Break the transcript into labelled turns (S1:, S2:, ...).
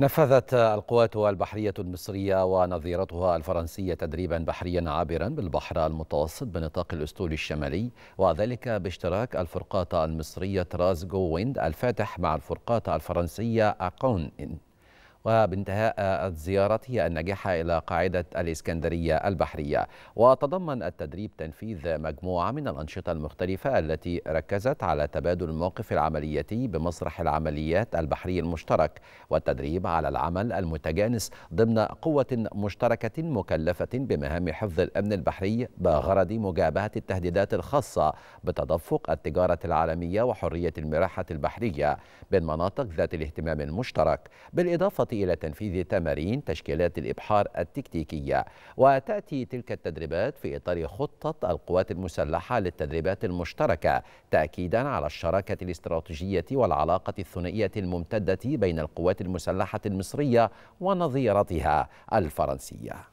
S1: نفذت القوات البحرية المصرية ونظيرتها الفرنسية تدريبا بحريا عابرا بالبحر المتوسط بنطاق الأسطول الشمالي وذلك باشتراك الفرقاطة المصرية ترازجو ويند الفاتح مع الفرقاطة الفرنسية أقون وبانتهاء زيارته الناجحة إلى قاعدة الإسكندرية البحرية وتضمن التدريب تنفيذ مجموعة من الأنشطة المختلفة التي ركزت على تبادل الموقف العملياتي بمسرح العمليات البحري المشترك والتدريب على العمل المتجانس ضمن قوة مشتركة مكلفة بمهام حفظ الأمن البحري بغرض مجابهة التهديدات الخاصة بتدفق التجارة العالمية وحرية المراحة البحرية بالمناطق ذات الاهتمام المشترك بالإضافة إلى تنفيذ تمارين تشكيلات الإبحار التكتيكية وتأتي تلك التدريبات في إطار خطة القوات المسلحة للتدريبات المشتركة تأكيدا على الشراكة الاستراتيجية والعلاقة الثنائية الممتدة بين القوات المسلحة المصرية ونظيرتها الفرنسية.